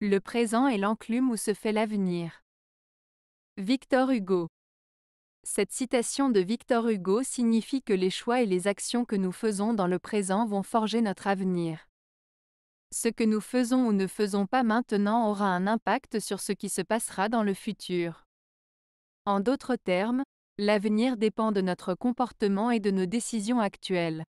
Le présent est l'enclume où se fait l'avenir. Victor Hugo. Cette citation de Victor Hugo signifie que les choix et les actions que nous faisons dans le présent vont forger notre avenir. Ce que nous faisons ou ne faisons pas maintenant aura un impact sur ce qui se passera dans le futur. En d'autres termes, l'avenir dépend de notre comportement et de nos décisions actuelles.